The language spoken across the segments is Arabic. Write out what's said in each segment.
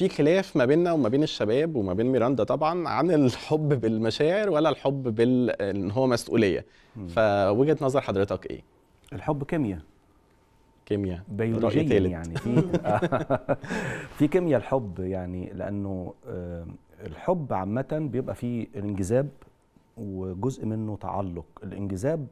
في خلاف ما بيننا وما بين الشباب وما بين ميراندا طبعا عن الحب بالمشاعر ولا الحب بال ان هو مسؤوليه فوجهه نظر حضرتك ايه الحب كيمياء كيمياء بيولوجيا يعني في في كيمياء الحب يعني لانه آه، الحب عامه بيبقى فيه انجذاب وجزء منه تعلق الانجذاب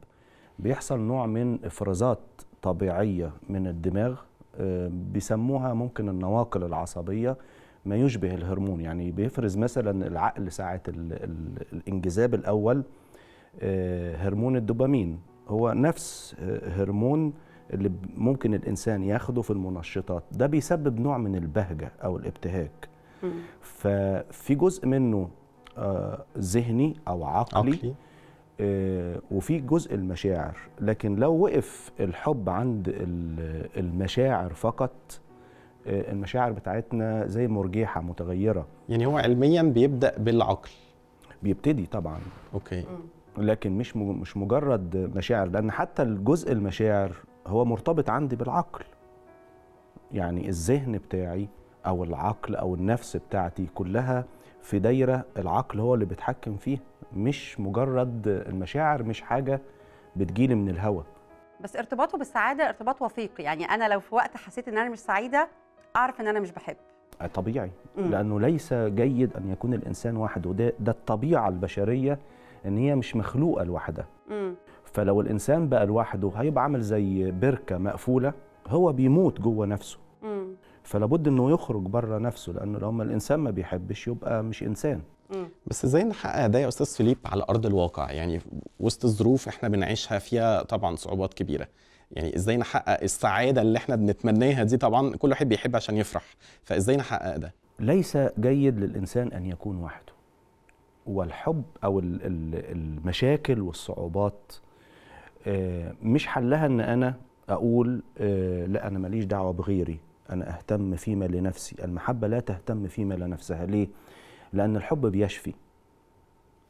بيحصل نوع من افرازات طبيعيه من الدماغ آه، بيسموها ممكن النواقل العصبيه ما يشبه الهرمون يعني بيفرز مثلا العقل ساعة الانجذاب الأول آه، هرمون الدوبامين هو نفس آه، هرمون اللي ممكن الإنسان ياخده في المنشطات ده بيسبب نوع من البهجة أو الابتهاج ففي جزء منه آه، ذهني أو عقلي, عقلي. وفي جزء المشاعر لكن لو وقف الحب عند المشاعر فقط آه، المشاعر بتاعتنا زي مرجحه متغيره يعني هو علميا بيبدا بالعقل بيبتدي طبعا اوكي لكن مش مش مجرد مشاعر لان حتى الجزء المشاعر هو مرتبط عندي بالعقل يعني الذهن بتاعي او العقل او النفس بتاعتي كلها في دايره العقل هو اللي بيتحكم فيها مش مجرد المشاعر مش حاجه بتجيلي من الهوا بس ارتباطه بالسعاده ارتباط وثيقي يعني انا لو في وقت حسيت ان انا مش سعيده اعرف ان انا مش بحب آه، طبيعي مم. لانه ليس جيد ان يكون الانسان وحده ده ده الطبيعه البشريه ان هي مش مخلوقه لوحدها فلو الانسان بقى لوحده هيبقى عامل زي بركه مقفوله هو بيموت جوه نفسه مم. فلابد انه يخرج بره نفسه لانه لو ما الانسان ما بيحبش يبقى مش انسان بس ازاي نحقق ده يا استاذ فيليب على ارض الواقع يعني وسط الظروف احنا بنعيشها فيها طبعا صعوبات كبيره يعني ازاي نحقق السعاده اللي احنا بنتمناها دي طبعا كل واحد بيحب عشان يفرح فازاي نحقق ده ليس جيد للانسان ان يكون وحده والحب او المشاكل والصعوبات آه، مش حلها ان انا اقول آه، لا انا ماليش دعوه بغيري انا اهتم فيما لنفسي المحبه لا تهتم فيما لنفسها ليه لان الحب بيشفي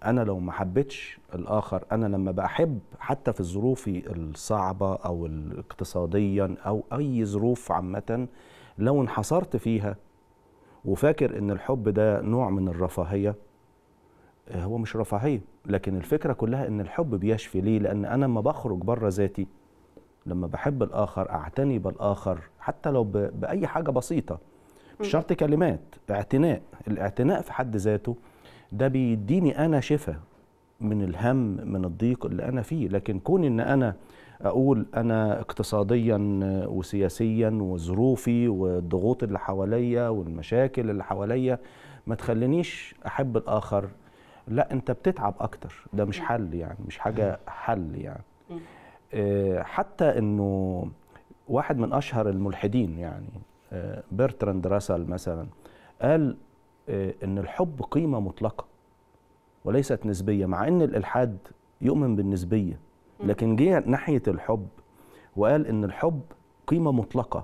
انا لو ما حبيتش الاخر انا لما بحب حتى في الظروف الصعبه او اقتصاديا او اي ظروف عامه لو انحصرت فيها وفاكر ان الحب ده نوع من الرفاهيه آه، هو مش رفاهيه لكن الفكره كلها ان الحب بيشفي ليه لان انا لما بخرج بره ذاتي لما بحب الاخر اعتني بالاخر حتى لو باي حاجه بسيطه مش شرط كلمات اعتناء الاعتناء في حد ذاته ده بيديني انا شفاء من الهم من الضيق اللي انا فيه لكن كون ان انا اقول انا اقتصاديا وسياسيا وظروفي والضغوط اللي حواليا والمشاكل اللي حواليا ما تخلينيش احب الاخر لا انت بتتعب اكتر ده مش نعم. حل يعني مش حاجه نعم. حل يعني نعم. آه، حتى انه واحد من اشهر الملحدين يعني آه، برتراند راسل مثلا قال آه، ان الحب قيمه مطلقه وليست نسبيه مع ان الالحاد يؤمن بالنسبيه لكن جه ناحيه الحب وقال ان الحب قيمه مطلقه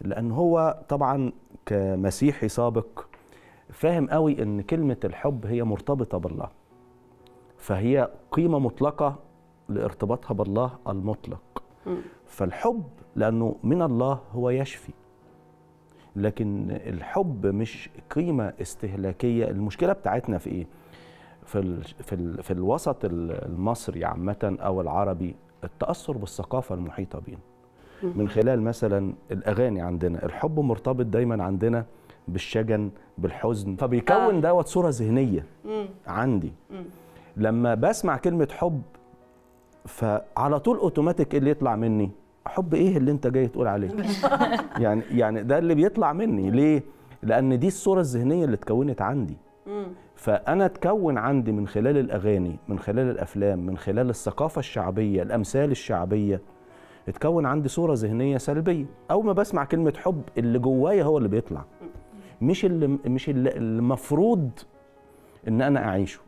لان هو طبعا كمسيحي سابق فاهم قوي ان كلمه الحب هي مرتبطه بالله فهي قيمه مطلقه لارتباطها بالله المطلق فالحب لانه من الله هو يشفي لكن الحب مش قيمه استهلاكيه المشكله بتاعتنا في ايه في الـ في, الـ في الوسط المصري عامه او العربي التاثر بالثقافه المحيطه بينا من خلال مثلا الاغاني عندنا الحب مرتبط دايما عندنا بالشجن بالحزن فبيكون آه. دوت صوره ذهنيه عندي لما بسمع كلمه حب فعلى طول اوتوماتيك إيه اللي يطلع مني حب ايه اللي انت جاي تقول عليه يعني يعني ده اللي بيطلع مني ليه لان دي الصوره الذهنيه اللي اتكونت عندي فانا اتكون عندي من خلال الاغاني من خلال الافلام من خلال الثقافه الشعبيه الامثال الشعبيه اتكون عندي صوره ذهنيه سلبيه اول ما بسمع كلمه حب اللي جوايا هو اللي بيطلع مش اللي مش اللي المفروض ان انا اعيشه